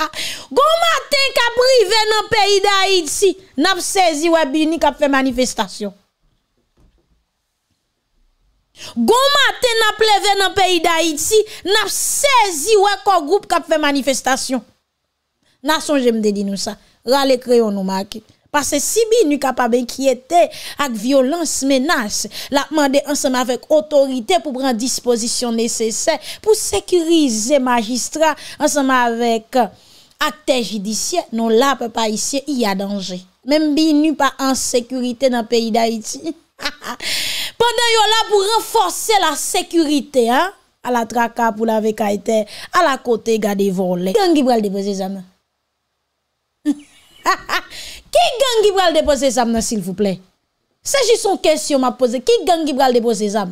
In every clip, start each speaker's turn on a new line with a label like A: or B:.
A: Ah, Gon maten kap prive nan peyi da iti Nap sezi wè bi ni kap fè manifestasyon Gon maten nap pleve nan peyi da iti Nap sezi wè kongroup kap fè manifestasyon Nason jemde di nou sa Rale kreyon nou mak Pase si bi ni kap aben kietè Ak violans menas La pman de ansem avèk otorite Pou pran disposisyon nesesè Pou sekurize magistra Ansem avèk acteurs judiciaire, non là, papa, ici, il y a danger. Même binu pas en sécurité dans le pays d'Haïti. Pendant yon là pour renforcer la sécurité, hein? à la traka pour la vekaïté, à la côté gade volé. Gang qui pral déposer ça Qui gang qui pral déposer ça s'il vous plaît? C'est juste une question m'a poser. Qui gang qui pral déposer ça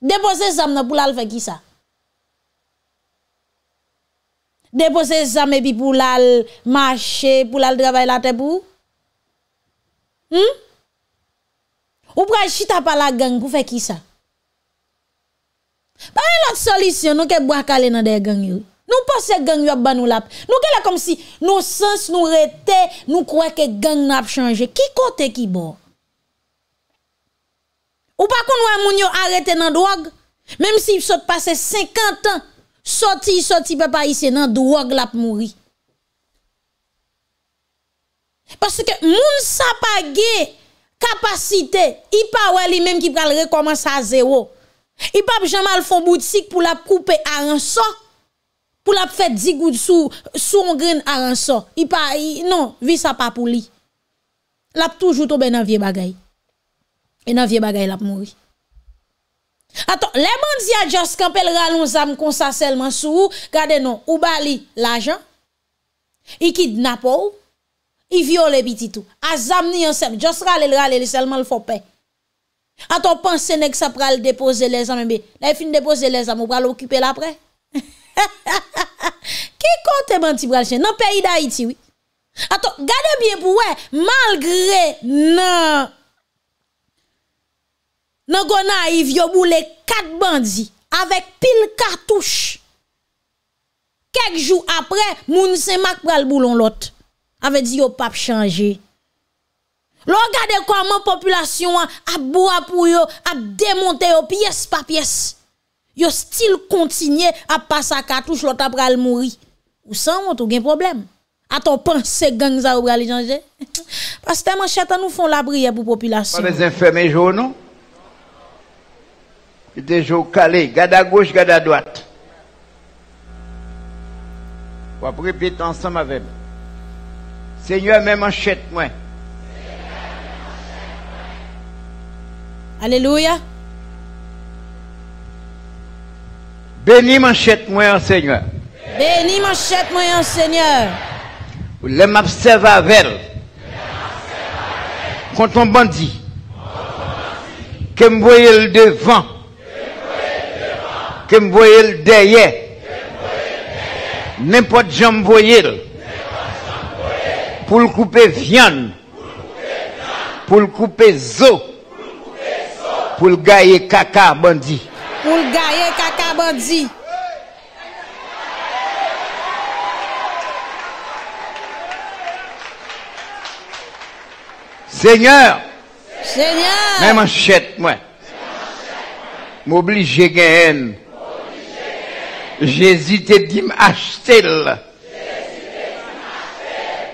A: Déposer ça pour la faire qui ça? déposer zam puis pour lal marcher, pour lal travailler la te pour Hmm? Ou pral chita pa la gang pour faire qui ça? Par une autre solution, nous ke bois calé dans des gangs, nous pas gang yo ap ban nous lap. Nou ke la comme si nos sens nous rete, nous kwe que gang n'a pas changé. Qui kote qui bo? Ou pas qu'on nous moun yo arrêté dans drogue, même si passé sot 50 ans Soti, soti pe pa yise nan drog la pou mouri. Paske moun sa pa ge kapasite, i pa wè li menm ki pral rekomans a zero. I pa pou jaman l fon boutik pou la pou koupe a ranso. Pou la pou fet zigout sou, sou an gren a ranso. I pa, non, vi sa pa pou li. La pou toujoutoube nan vie bagay. E nan vie bagay la pou mouri. Aton, lèman zi a jos kampe l raloun zam konsa selman sou, gade nou, oubali la jan, i kidnapou, i viole biti tou, a zam ni yon sem, jos ralil ralili selman l fopè. Aton, pan sene k sa pral depoze lèzame be, lè fin depoze lèzame, ou pral okipe l apre. Ki kontè man ti pral se, nan peyi da iti wè. Aton, gade biye pou wè, malgre nan... Nan y yo boule quatre bandits avec pile cartouche. Quelques jours après, moun se mak pral boulon l'autre. Avait dit yo pape changer. Regardez comment population a boua pou yo, a démonté yo pièce par pièce. Yo style continuer à passer cartouche l'autre pral mourir. Ou sans monte gen problème. A ton pense gang za ou pral changer. Parce que mon chète nous font la prière pour population. Pas les
B: infirmiers jaunes au calé, garde à gauche, garde à droite. On va répéter ensemble avec moi. Seigneur, même enchète moi. Alléluia. Bénis manchette moi, Seigneur.
A: Bénis manchette moi, Seigneur.
B: Les m'observe avec Quand on bandit, que me voyez le devant, que me voyez derrière. N'importe qui me voyez. Pour le couper viande. Pour le couper zo. Pour le gailler caca bandit.
A: Pour le gailler caca bandit.
B: Seigneur. Seigneur. Même chèque moi. M'oblige à gagner. Jésus te dit m'acheter.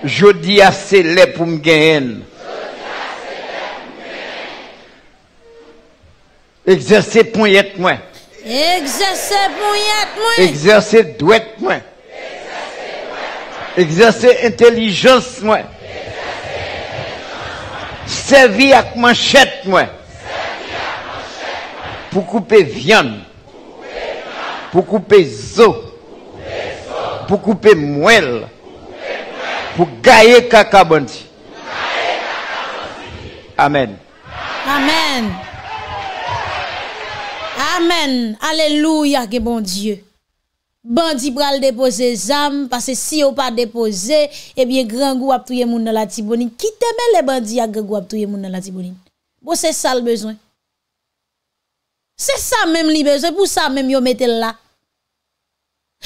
B: Je dis à célèbre pour me gagner. Exercez pour moi. être moins.
A: Exercer pour y être moins. Exercer
B: moi. Exercer intelligence moi. Servir avec manchette moi. Pour couper viande pour couper zo, pour couper moelle, pour gagner bandi. Amen.
A: Amen. Amen. Alléluia, que bon Dieu. Bandi pral déposer zam, parce que si yon pas déposé, eh bien, grand goût a tué moun dans la tibonine. Qui t'aime les bandi à grand goût a tué moun dans la tibonine? Bon, c'est ça le besoin. C'est ça même li besoin, pour ça même yo mette là.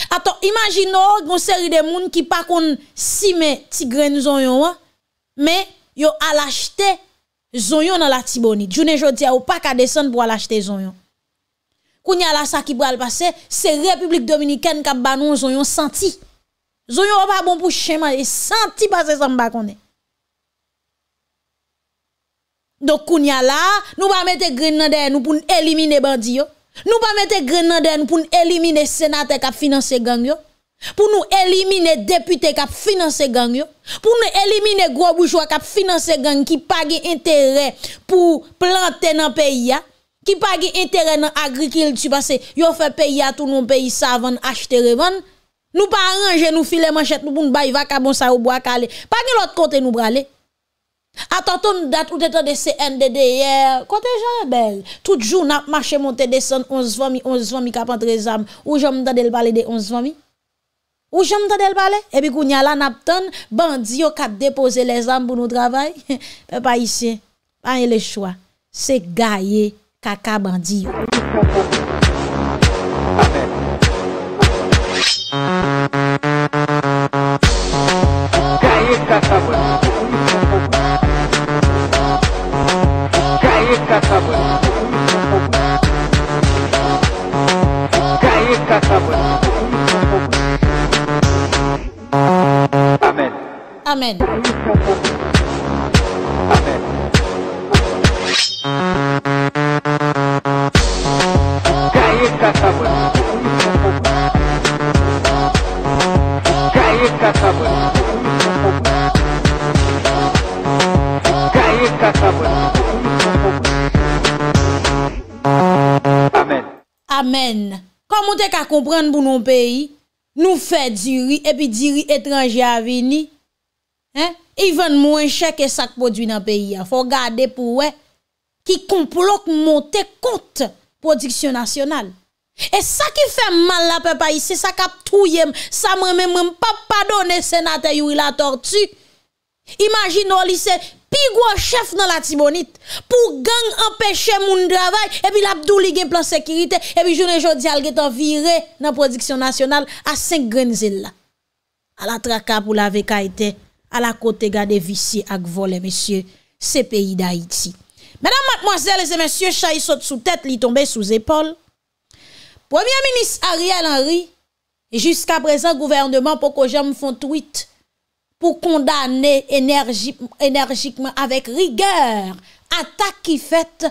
A: Attends, imaginons une série de monde qui pas kon si mes nous graines zoyon hein? mais yo a l'acheter zoyon dans la tibonite. Journée jodi ou pas ka descendre pour l'acheter zoyon. Kounya la sa qui pral passer, c'est République dominicaine qui a banon zoyon senti. Zoyon pas bon pour chemin et senti passer ça m'ba connaît. Donc kounya là, nous va mettre graines dans nous pour éliminer bandi yo. Nous pas mettre grenadine pour nous éliminer sénateur qui financer gang yo. Pour nous éliminer députés qui financer gang yo. Pour nous éliminer gros bourgeois qui financer gang qui pas intérêt pour planter dans pays Qui pas intérêt dans agriculture parce que yo fait pays à tout nos pays savant acheter revendre. Nous pas arranger nous filer manchette nous pour nous bailler vacabon ça au bois calé. Pas de l'autre côté nous braler. Atoton dat ou deton de CNDD Kote jan e bel Tout joun ap mache monte deson Onz vomi, onz vomi kapantre zam Ou jan mta del bale de onz vomi Ou jan mta del bale Ebi kou nyalan ap ton Bandiyo kap depose le zam pou nou travay Pe pa isye, panye le chwa Se gaye kaka bandiyo Amen. Kwa moun te ka komprenn pou nou peyi, nou fe djiri, epi djiri etranji avini, even moun chek e sak podwi nan peyi ya. Fwa gade pou we, ki komplok moun te kont prodiksyon nasyonal. E sa ki fe man la pe pa yi, se sa kap touyem, sa mwen men mwen papadone senate yu ila tortu. Imagin nou li se... Pi gwa chèf nan la Timonit, pou gang empèche moun dravay, epi l'Abdoulie gen plan sekirite, epi jounen jodi algetan vire nan prodiksyon nasyonal, a 5 grenzè la. A la traka pou la vekaite, a la kote gade vissi ak volè, monsye, se peyi da Haiti. Mèdam matmoazèlèzè, monsye, chayi sot sou tèt, li tombe sou zépol. Premier ministre Ariel Henry, e jiska prezant gouvernement poko jèm fontuit, pou kondanè enerjikman avèk rigèr, atak ki fèt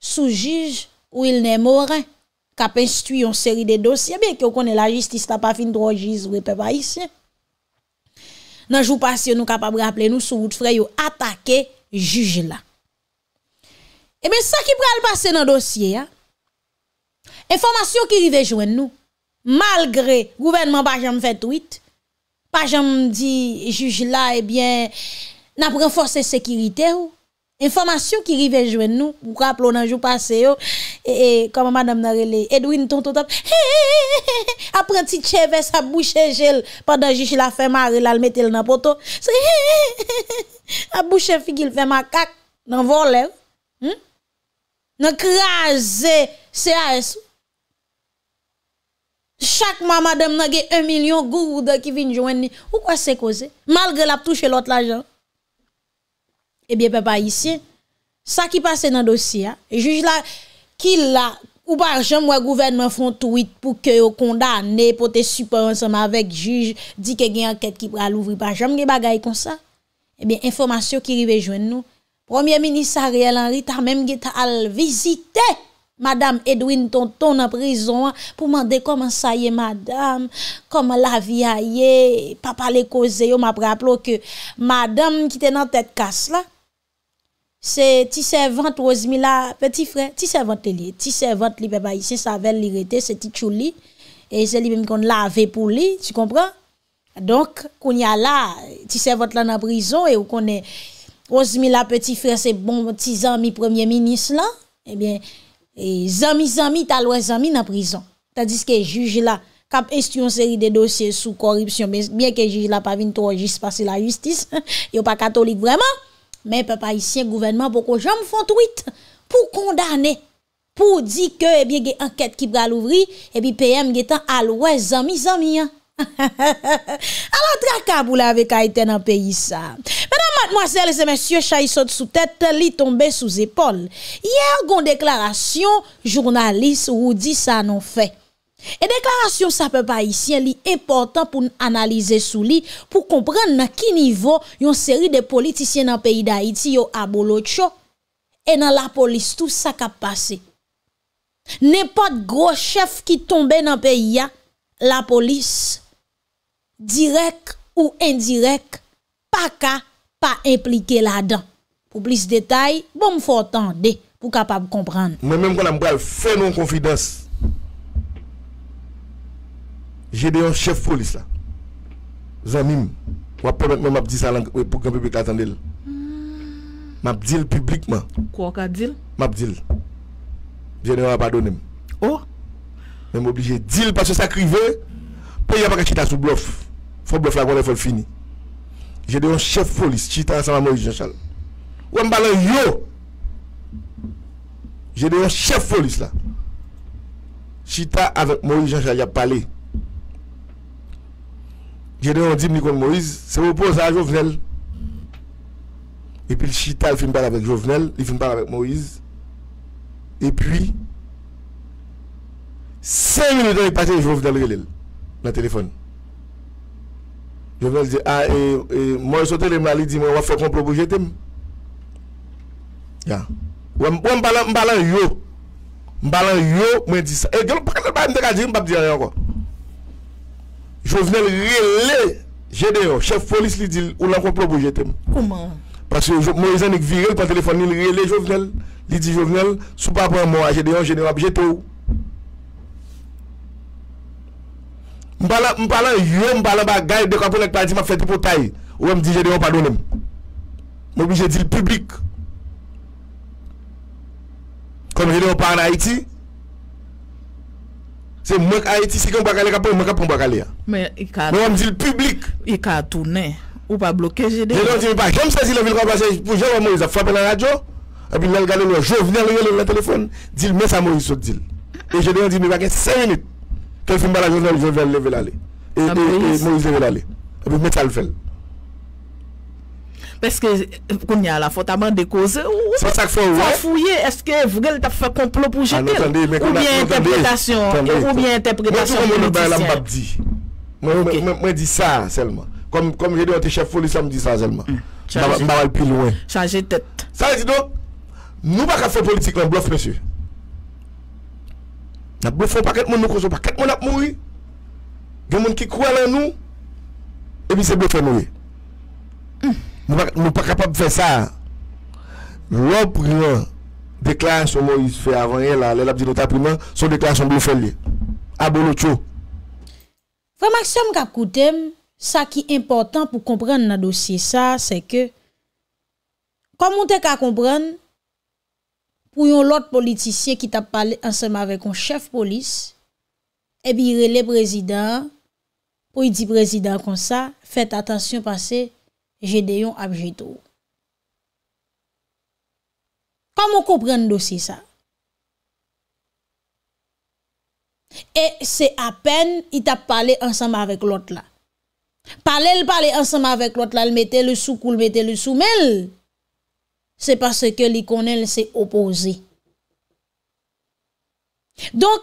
A: sou juj ou il nè mòre, kapen stuy yon seri de dosye, bèk yo konè la jistis ta pa fin drojiz wè pe pa isye. Nan jou pasyon nou kapabre aple nou sou vout freyo, atakè juj la. E bè sa ki pral basè nan dosye, e fòmasyon ki rivejwen nou, malgre gouvenman bajan fèt wít, pa jan m di jujila, ebyen, nap renforse sekirite ou, informasyon ki rivejwen nou, ou rapplo nan jou pase yo, e koma madame narele, Edwin tonto tap, hehehe, apren ti tcheves, ap bouchen jel, padan jujila fe mare, lal metel nan poto, se hehehe, ap bouchen figil fe makak, nan voler, nan kraser, se a esou, Chak mamadèm nan gen 1 milyon gourou de ki vinjouen ni. Ou kwa se koze? Mal gre la p touche lout la jan. Ebyen eh pe pa yisi. Sa ki pase nan dosi ya. Juj la, ki la, ou barjèm wè gouverne mwen frontouit pou ke yo konda anè, pou te supe ansama vek juj, di ke gen anket ki pral ouvri barjèm, gen bagay kon sa. Ebyen, eh informasyon ki ribejouen nou. Premier Ministre Ariel Henry ta mèm gen ta al vizitey. Madame Edwin Tonton en prison pour demander comment ça y est madame, comment la vie y est, papa les cause on m'a que madame qui était dans tête casse là c'est ti servante Rosemila petit frère, ti servante li, ti servante li papa ici c'est ti et c'est lui même qu'on l'avait pour lui, tu comprends Donc qu'on y a là, ti servante là en prison et on connaît Rosemila petit frère c'est bon petit ami premier ministre là, eh bien E zami zami ta lwen zami nan prizon. Tadis ke jujila kap esti yon seri de dosye sou korripsyon. Bien ke jujila pa vin to jis pasi la justis. Yo pa katolik vreman. Men pe pa isye gouvenman poko jom font wite. Pou kondane. Pou di ke e bie gen anket ki pral ouvri. E bi PM gen ta lwen zami zami an. Ha ha ha ha ha ha ha. A la traka bou la vek a ite nan peyi sa. Mèdèm mòzèl, se mèsyè chay sot sou tèt, li tombe sou zépol. Yè yè gon deklarasyon, jounalist, ou di sa nan fè. E deklarasyon sa pe pa isyen, li e portan pou nan analize sou li, pou kompren nan ki nivò yon seri de politisyen nan peyi da iti yo abolo tcho. E nan la polis, tout sa ka pase. Ne pat gros chef ki tombe nan peyi ya, la polis. direk ou indirek pa ka pa implike la dan pou plis detay pou bon m fò tan de pou kapab kompran
C: mè mèm kon am bral fè non konfidans jè deyon chèf polis la zon mim waponat mèm ap di sa lang pou kèm pepe katan del mèm ap dil publikman
A: mèm
C: ap dil jè deyon ap adonem oh. mèm oblije dil pa se sakrive pou yèm pa kachita sou blof fò blò flagwane fòl fini. Je deyon chef folis chita sa ma Moise Jean Chal. Wè mbalè yo! Je deyon chef folis la. Chita avèk Moise Jean Chal ya pale. Je deyon dim ni kon Moise. Se wopò sa a Jovenel. Epi chita el filmpare avèk Jovenel. El filmpare avèk Moise. Epi se yon deyon e patè yon Jovenel gèlèl. La telefoni. Jouvenel li di, a, ah, e, e, mwen yon sote le mwa li di, mwen wap fè komplo boujete m. Ya, wè mwen balan, mwen balan yon, mwen balan yon, mwen di sa, e, genlou, pwè mwen dekade yon, mwen bap di a yon, kwa. Jouvenel rile, jede yon, chèf folis li di, ou la komplo boujete m. Kouman? Pwè se, mwen yon zanik virel pa telefon, ni rile, jouvenel, li di jouvenel, sou pa brè mwen wajede yon, jede yon, wap jete yon. Mpala, mpala yon mpala ba gaye de kapon ek parti ma feti pou tay, ou mdi jede yon padounen. Mwen bi jede dil publik. Kom jede yon pa an Aiti. Se mwen Aiti, se yon baka le kapon, mwen kapon baka le ya.
A: Mwen mdi yon publik. Yon ka tounen, ou pa bloke jede. Yon mdi yon pa, yon msa zile vil kwa basen, pou
C: jede yon mwen yon za fapen la radyo, api lal gale lyo, jove lal yon lal lal telefon, dil mwen sa mwen yon sot dil. E jede yon di mi baken se yon ite. kef mbara jounel vevel levele e mou zevel ale e, e mwen e metal vel
A: Peske koun nye ala fota man dekose fwa
C: fouye eske vrele ta fwa komplo pou jetel ah, non, non, ou bien interpretasyon ou bien interpretasyon politisyen mwen di sa selman kom jede yote chef foli sa mwen di sa selman chanje tete sa yedido nou baka fe politik lan blof mwen se Na blofon pa ket moun moun konso pa ket moun ap mouye. Gen moun ki kwa lan nou. Ebi se blofon mouye. Moun pa kapab fè sa. Moun yo pou riyan. Deklaj son moun yi fè avan yè la. Le lap di notap riyan. Son deklaj son blofon liye. A bono tjo.
A: Fremaksyom kakoutem. Sa ki important pou kompran nan dosye sa. Se ke. Kom moun te kakompran. pou yon lot politisye ki tap pale ansama vek yon chef polis, ebi yon le prezident, pou yon di prezident kon sa, fet atansyon pase, jede yon abjito. Kamo kopren dosi sa? E se apen, yon tap pale ansama vek lot la. Pale, yon pale ansama vek lot la, yon mette yon soukou, yon mette yon soumel. C'est parce que Liconel s'est opposé. Donc,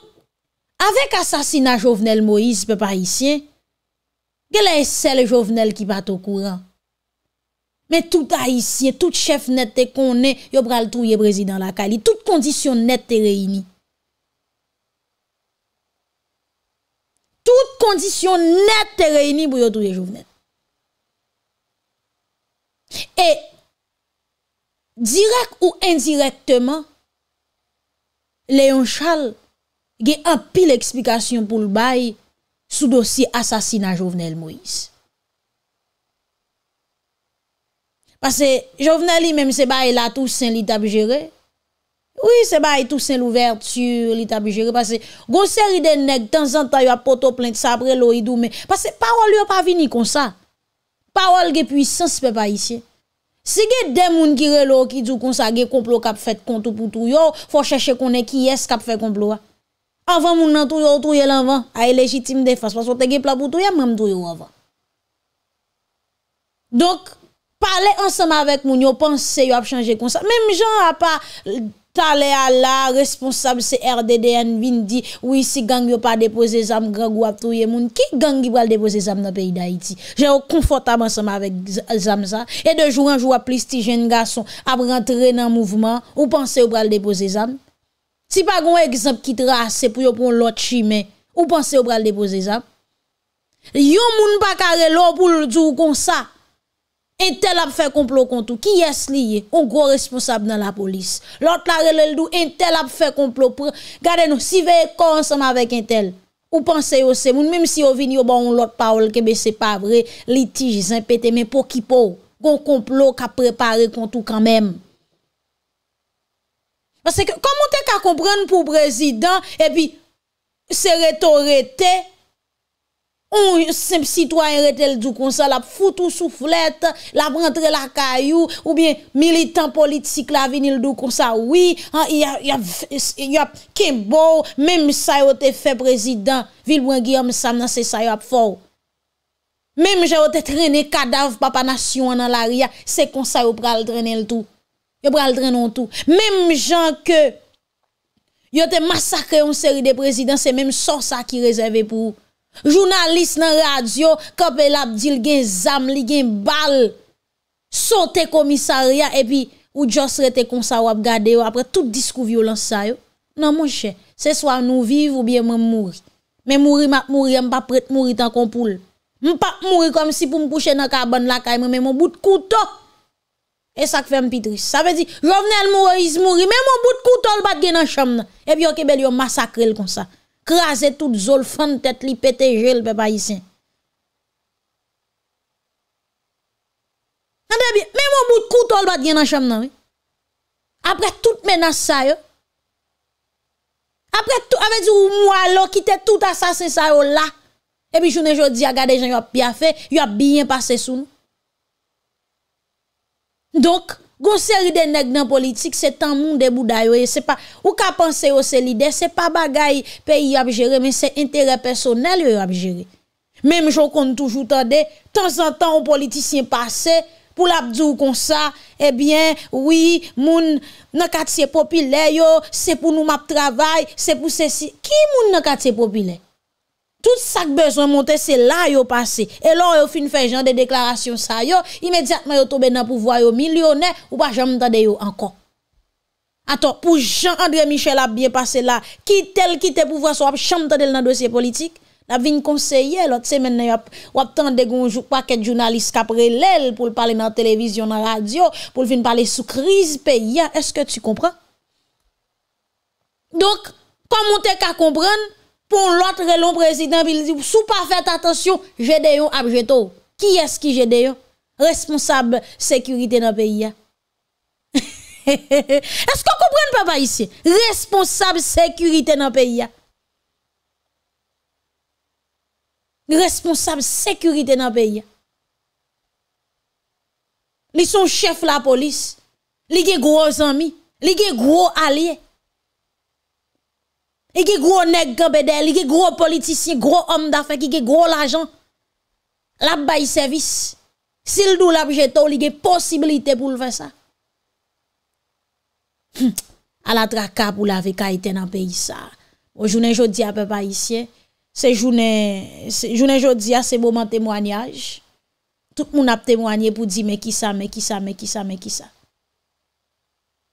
A: avec l'assassinat de Jovenel Moïse pe est le seul Jovenel qui bat au courant Mais tout haïtien, tout chef net te konen, yo pral président de la kali, tout conditions net te réunies. Toutes les net te sont réunies pour Jovenel. Et Direk ou indirektman, leyon chal ge apil eksplikasyon pou l'bay sou dosi asasina Jovenel Moïse. Pase, Jovenel li menm se bay la tou sen l'itabjere. Oui, se bay tou sen l'ouverture l'itabjere. Pase, gonser ide nek, tan zan ta yo apoto plen sabre lo idou. Pase, pa wol li yo pa vini konsa. Pa wol ge pwisans pe pa isye. Se gen den moun ki relo ki djou konsa ge komplo kap fèt kontou pou tou yo, fò chèche konen ki yes kap fèt komplo a. Anvan moun nan tou yo, tou yo l'anvan. A e legitim defans, fò sò te gen plapou tou yo, mèm tou yo anvan. Donk, pale ansama avèk moun, yo pense yo ap chanje konsa. Mèm jò a pa... Talé à la responsable c'est RDDN vin dit oui si gang yo pas déposé zam grand ou touye moun qui gang qui va déposer zam dans pays d'Haïti j'ai confortable ensemble avec euh, zam ça et de jour en jour plus ti jeune garçon a rentrer dans mouvement ou pensez ou va déposer zam si pas un exemple qui trace pour yo prendre l'autre chemin ou pensez ou va déposer zam yon moun pa carré l'eau pour le dire comme ça Intel ap fè konplo kontou. Ki yè s'liye? Ou gwo responsable nan la polis? Lòt la relèl dò, Intel ap fè konplo. Gade nou, si vey konsan avèk Intel, ou panse yo se moun, mèm si yo vini yo ba ou lòt pa ou lèke, mè se pa vre litij, zan pète, mè pou ki pou, gwo konplo ka preparè kontou kan mèm. Pase kè, komon te ka komprèn pou brezidant, e bi, se reto rete... On, semp sitwoyen rete l do kon sa, la foute ou souflet, la brentre la kayou, ou bien militan politik la vini l do kon sa. Oui, y ap kebo, menm sa yo te fe prezident, Vilboan Guillaume Sam nan se sa yo ap for. Menm jan yo te trene kadaf, papa nasyon nan la ria, se kon sa yo pral trene l tou. Yo pral trene l tou. Menm jan ke yo te masakre yon seri de prezident, se menm son sa ki rezerve pou ou. Jounalist nan radyo, kapel abdil gen zam li gen bal Sote komisarya epi ou djos rete konsa wap gade yo Apre tout diskou violans sa yo Nan moun chè, se swa nou viv ou biye moun mouri Men mouri map mouri, m pa pret mouri tan konpoul M pa mouri kom si pou m pouche nan karbon lakay Men moun bout kouto E sak fe m pitris Sa ve di, jovnen mou reiz mouri Men moun bout kouto lbat gen nan cham nan Epi yo kebel yo masakrel konsa krasè tout zol fante tèt li pète jèl pe pa yisè. An de bi, mè mò bout koutol bat gen an chèm nan, apre tout menas sa yo, apre tout avè di ou mwa lo, kite tout asase sa yo la, epi jounè jò di agade jèn yo ap bya fè, yo ap byen pase sou nou. Dok, Gon seri de neg nan politik, se tan moun de bouda yo, ou ka panse yo se lidè, se pa bagay peyi ap jere, men se interè personel yo ap jere. Mem jokon toujou tande, tan zan tan ou politisyen pase, pou la bdou kon sa, ebyen, eh oui, moun nan katse popile yo, se pou nou map travay, se pou se si, ki moun nan katse popile yo? Tout sak bezon monte se la yo pase. E lon yo fin fè jan de deklarasyon sa yo, imediatman yo tobe nan pouvoa yo milyonè, ou pa jan mtade yo ankon. Aton, pou Jean-André Michel ap bien pase la, ki tel ki te pouvoa so ap jan mtade yo nan dosye politik, ap vin konseye lo, tse men nan yo wap tan degon waket jounalist kapre lèl, pou l'pale nan televizyon, nan radyo, pou l'vin pale sou kriz pe ya, eske tu kompran? Donk, kom mte ka kompran, pour l'autre le président, il dit, sous pas fait attention, yon abjeto. Qui est-ce qui yon? Responsable sécurité dans le pays. Hein. Est-ce que vous comprenez papa, ici? Responsable sécurité dans le pays. Hein. Responsable sécurité dans le pays. Hein. Ils sont chefs de la police. Ils sont gros amis. Ils sont gros alliés. Ike gro neg gebedel, ike gro politisyen, gro om da fek, ike gro lajan. Lap bayi servis. Sil dou lap jetou, like posibilite pou lwe sa. Hm, a la tra kap ou lave ka ite nan peyi sa. O jounen jodi apè bayisyen, se jounen jodi a se mouman temwanyaj. Tout moun ap temwanyaj pou di meki sa, meki sa, meki sa, meki sa.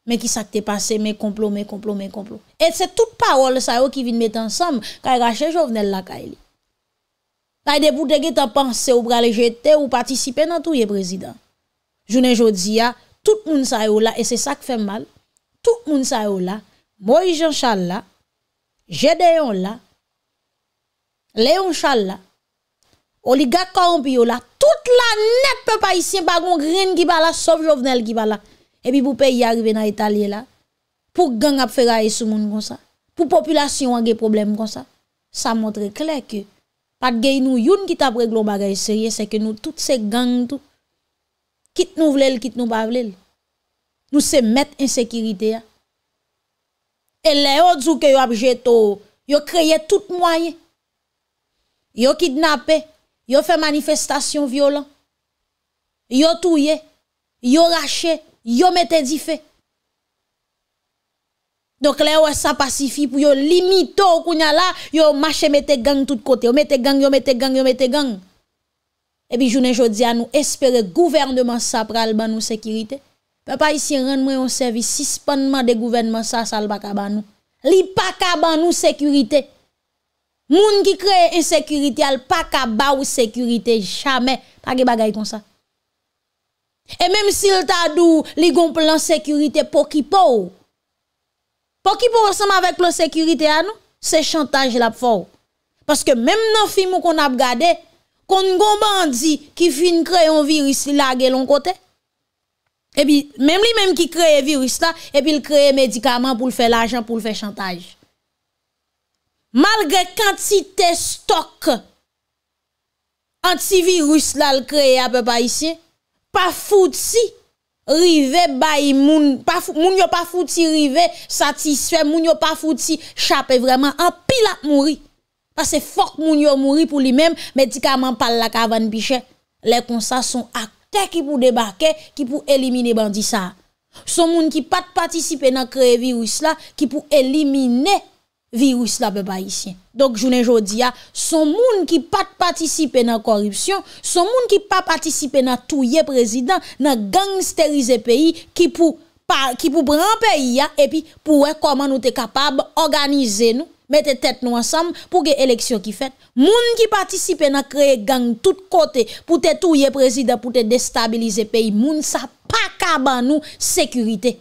A: mais qui s'est passé, mais complot, mais complot, mais complot. Et c'est toute parole ça qui vient mettre ensemble, quand Rachel Jovenel la Quand Là, des bouts de penser pensé ou pral jeter ou participer dans tout le président. Journée jodi a, tout le monde ça là, et c'est ça qui fait mal. Tout le monde ça là, Moïse Jean Charles là, Gédéon là, Léon Charles oligarque corrompu là, toute la net pas haïtien, pas grand qui va là, sauf Jovenel qui va là. Et puis pour arriver pays Italie là pour gang faire aller sur monde comme ça pour population a des problèmes comme ça. Ça montre que que que nous, nous youn t'a qui nous bagarre sérieux nous que nous toutes ces gangs tout, nous quitte nous pas nous nous se met insécurité hein. et les autres yo que yo jeto, yo fait tout yo yo manifestation violent, yo yo raché yo mette di Donc là, ouais, ça pacifie pour yo limite au kounya là, yo marche mette gang tout côté, yo mette gang, yo mette gang, yo mette gang. Et puis je jodi à nous espérer gouvernement ça pral ban nous sécurité. pas ici rendre moi un service suspendement de gouvernement ça ça pas ban nous. Li pas ka ban nous sécurité. Moun qui crée insécurité, al pas ka ba ou sécurité jamais. Pas de bagaille comme ça. Et même s'il t'a dit, il un plan sécurité pour qui pour. Pour qui pour ensemble avec plan sécurité, c'est chantage la fort. Parce que même dans le film qu'on a regardé, qu'on a bandit qui a créer un virus, là a l'autre côté. Et puis, même lui-même qui crée virus là, et puis il crée médicaments pour faire l'argent, pour faire chantage. Malgré quantité stock antivirus là, a crée à peu près ici pa foudsi rive bayi moun, moun yo pa foudsi rive satisfè, moun yo pa foudsi chaper vreman, an pila mouri. Pase fok moun yo mouri pou li men, medika man pal la kavan bichè. Le konsa son akte ki pou debake, ki pou elimine bandisa. Son moun ki pat patisipe nan kre virus la, ki pou elimine bandisa. virus la pe bayisyen. Dok jounen jodi ya, son moun ki pat patisipe nan korupsyon, son moun ki patisipe nan touye prezident, nan gangsterize peyi ki pou bran peyi ya epi pou wek koman nou te kapab organize nou, mette tet nou ansam pou ge eleksyon ki fet. Moun ki patisipe nan kreye gang tout kote pou te touye prezident pou te destabilize peyi, moun sa pa kaban nou sekurite.